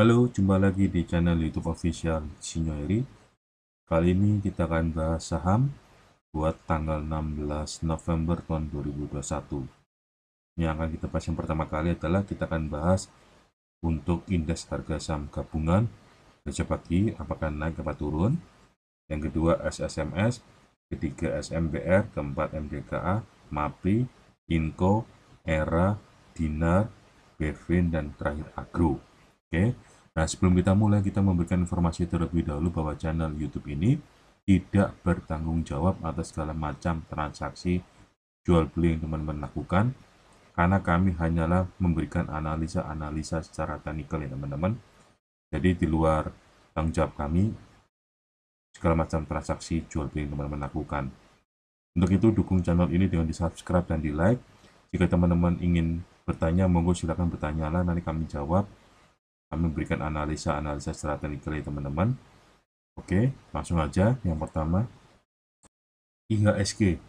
Halo, jumpa lagi di channel YouTube official Sinyoeri. Kali ini kita akan bahas saham buat tanggal 16 November tahun 2021. Yang akan kita bahas yang pertama kali adalah kita akan bahas untuk indeks harga saham gabungan kerja pagi apakah naik atau turun. Yang kedua SSMS, ketiga SMBR, keempat MDKA, MAPRI, INCO, ERA, DINAR, BVIN, dan terakhir AGRO. Oke, okay Nah, sebelum kita mulai, kita memberikan informasi terlebih dahulu bahwa channel YouTube ini tidak bertanggung jawab atas segala macam transaksi jual beli yang teman-teman lakukan karena kami hanyalah memberikan analisa-analisa secara teknikal ya teman-teman. Jadi di luar tanggung jawab kami segala macam transaksi jual beli yang teman-teman lakukan. Untuk itu dukung channel ini dengan di subscribe dan di like. Jika teman-teman ingin bertanya monggo silahkan bertanyalah nanti kami jawab kami berikan analisa-analisa teknikal ya teman-teman. Oke, langsung aja yang pertama. IHSG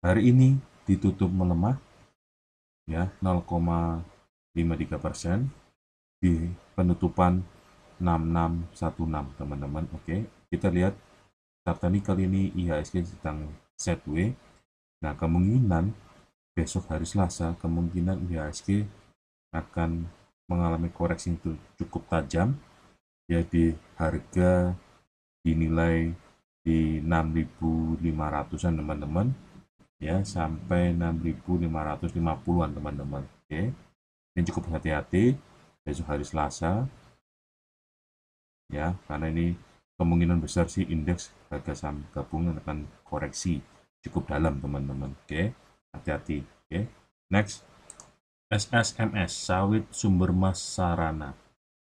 hari ini ditutup melemah ya 0,53 persen di penutupan 6616 teman-teman oke kita lihat chart kali ini IHSG sedang sideways nah kemungkinan besok hari Selasa kemungkinan IHSG akan mengalami koreksi itu cukup tajam ya di harga dinilai di 6.500-an teman-teman ya sampai 6.550-an teman-teman oke ini cukup hati-hati besok hari Selasa ya karena ini kemungkinan besar sih indeks harga saham gabungan akan koreksi cukup dalam teman-teman oke hati-hati oke next SSMS Sawit Sumber Mas Sarana.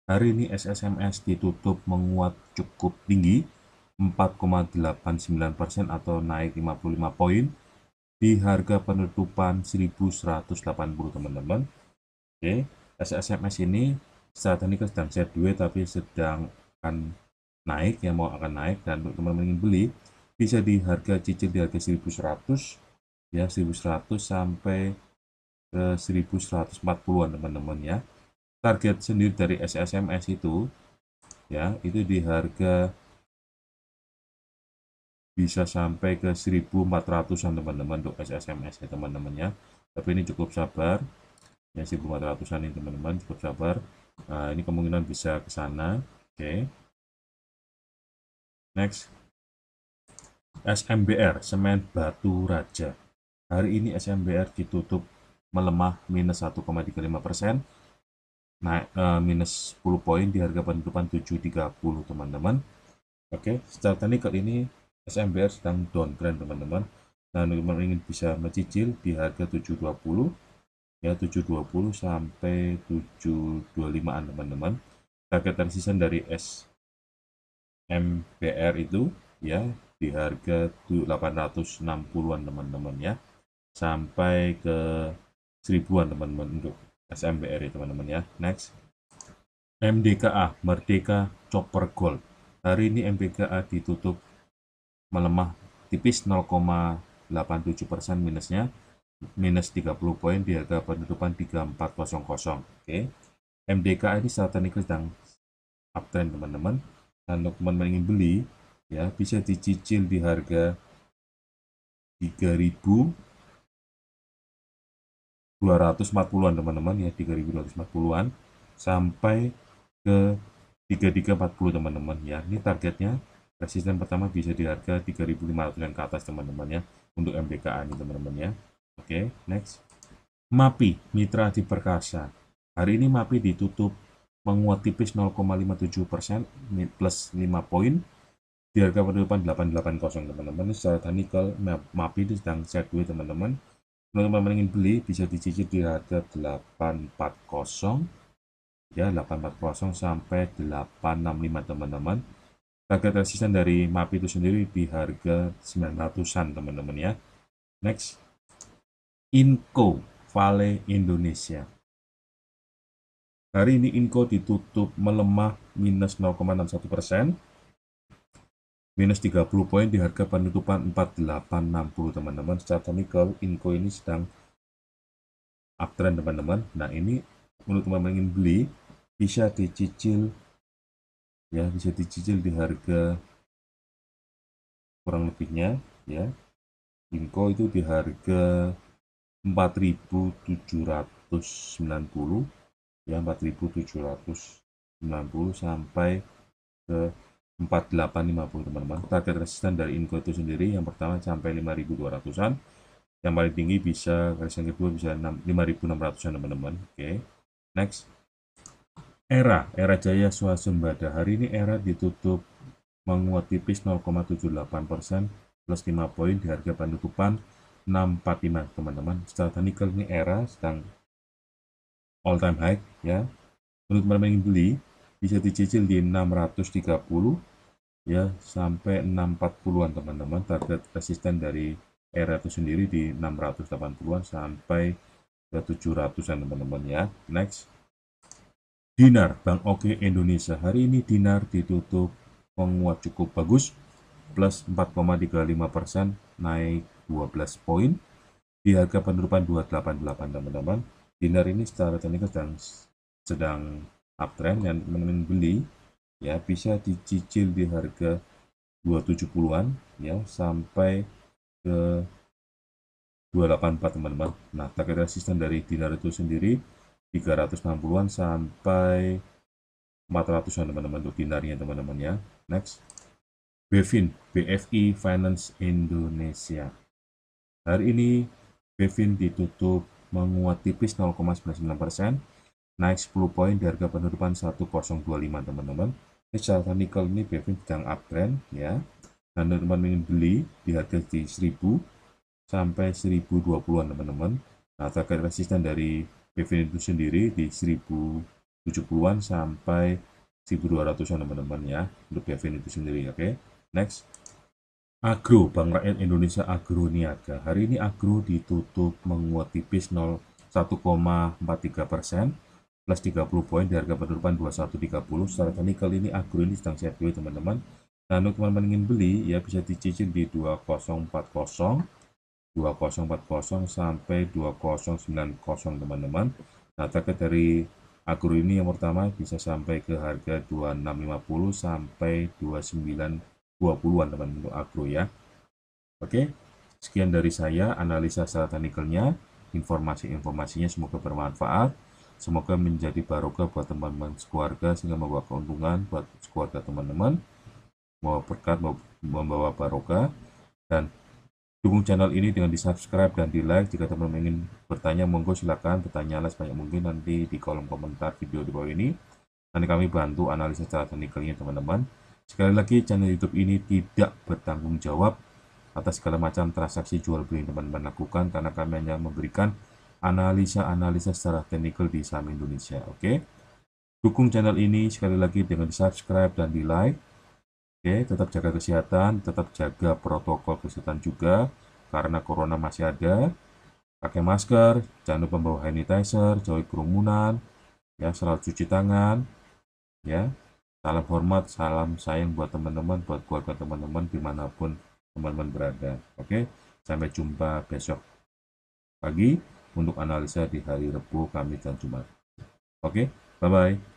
Hari ini SSMS ditutup menguat cukup tinggi 4,89% atau naik 55 poin di harga penutupan 1180 teman-teman. Oke, SSMS ini saat ini sedang set duit tapi sedang akan naik ya mau akan naik dan untuk teman-teman ingin beli bisa di harga cicil di harga 1100 ya 1100 sampai ke 1140-an teman-teman ya. Target sendiri dari SSMS itu ya, itu di harga bisa sampai ke 1400-an teman-teman untuk SSMS ya teman-teman ya. Tapi ini cukup sabar. Ya 1400-an ini teman-teman cukup sabar. Nah, ini kemungkinan bisa ke sana. Oke. Okay. Next. SMBR, Semen Batu Raja. Hari ini SMBR ditutup melemah minus 1,35 persen, naik uh, minus 10 poin di harga penutupan 730 teman-teman. Oke, secara teknikal ini SMBR sedang downtrend teman-teman. Dan teman-teman ingin bisa mencicil di harga 720 ya 720 sampai 725-an teman-teman. Target transition dari SMBR itu ya di harga 860-an teman-teman ya sampai ke seribuan teman-teman untuk SMBR ya teman-teman ya next MDKA Merdeka Chopper Gold hari ini MDKA ditutup melemah tipis 0,87 persen minusnya minus 30 poin di harga penutupan 3400 oke okay. MDKA ini secara teknikal sedang uptrend teman-teman dan teman-teman ingin beli ya bisa dicicil di harga 3000 240-an teman-teman ya 3240-an sampai ke 3340 teman-teman ya ini targetnya resisten pertama bisa di harga 3500-an ke atas teman-teman ya untuk MBKA ini teman-teman ya oke okay, next MAPI Mitra di Perkasa hari ini MAPI ditutup menguat tipis 0,57 persen plus 5 poin di harga penutupan 880 teman-teman secara teknikal MAPI itu sedang sideways teman-teman teman-teman ingin beli bisa dicicil di harga 840 ya 840 sampai 865 teman-teman harga tersisa dari map itu sendiri di harga 900-an teman-teman ya next Inco Vale Indonesia hari ini Inco ditutup melemah minus 0,61 persen minus 30 poin di harga penutupan 4860 teman-teman secara technical, inko ini sedang uptrend teman-teman nah ini menurut teman-teman ingin beli bisa dicicil ya bisa dicicil di harga kurang lebihnya ya Inko itu di harga 4790 ya 4790 sampai ke 4850 teman-teman target resisten dari Inco itu sendiri yang pertama sampai 5200an yang paling tinggi bisa resisten kedua bisa 5600an teman-teman oke okay. next era era jaya swasembada hari ini era ditutup menguat tipis 0,78 persen plus 5 poin di harga penutupan 645 teman-teman secara nikel ini era sedang all time high ya menurut teman-teman yang beli bisa dicicil di 630 ya sampai 640-an teman-teman target resisten dari R itu sendiri di 680-an sampai ke 700-an teman-teman ya next dinar Bank Oke Indonesia hari ini dinar ditutup penguat cukup bagus plus 4,35 persen naik 12 poin di harga penutupan 288 teman-teman dinar ini secara teknikal sedang sedang uptrend dan teman beli ya bisa dicicil di harga 270-an ya sampai ke 284 teman-teman. Nah, target resisten dari dinar itu sendiri 360-an sampai 400-an teman-teman untuk dinarnya teman-teman ya. Next. bevin BFI Finance Indonesia. Hari ini bevin ditutup menguat tipis 0,99 persen naik 10 poin di harga penutupan 1025 teman-teman kejahatan nikel ini Bevin sedang uptrend ya dan teman-teman ingin beli di harga di 1000 sampai 1020-an teman-teman nah terkait resisten dari Bevin itu sendiri di 1070-an sampai 1200-an teman-teman ya untuk Bevin itu sendiri oke okay? next Agro, Bank Rakyat Indonesia Agro Niaga. Hari ini Agro ditutup menguat tipis 0,143 persen plus 30 poin di harga penutupan 2130 secara teknikal ini agro ini sedang dulu teman-teman nah untuk teman-teman ingin beli ya bisa dicicil di 2040 2040 sampai 2090 teman-teman nah target dari agro ini yang pertama bisa sampai ke harga 2650 sampai 2920an teman-teman untuk agro ya oke sekian dari saya analisa secara teknikalnya informasi-informasinya semoga bermanfaat Semoga menjadi barokah buat teman-teman sekeluarga sehingga membawa keuntungan buat sekeluarga teman-teman, membawa berkat, membawa barokah. Dan dukung channel ini dengan di subscribe dan di like. Jika teman-teman ingin bertanya, monggo silakan bertanyalah sebanyak mungkin nanti di kolom komentar video di bawah ini. Nanti kami bantu analisa secara teknikalnya teman-teman. Sekali lagi, channel YouTube ini tidak bertanggung jawab atas segala macam transaksi jual beli teman-teman lakukan karena kami hanya memberikan analisa-analisa secara teknikal di saham Indonesia. Oke, okay? dukung channel ini sekali lagi dengan subscribe dan di like. Oke, okay? tetap jaga kesehatan, tetap jaga protokol kesehatan juga karena corona masih ada. Pakai masker, jangan lupa bawa sanitizer, jauhi kerumunan, ya selalu cuci tangan, ya. Salam hormat, salam sayang buat teman-teman, buat keluarga teman-teman dimanapun teman-teman berada. Oke, sampai jumpa besok pagi untuk analisa di hari Rabu, Kamis, dan Jumat. Oke, bye-bye.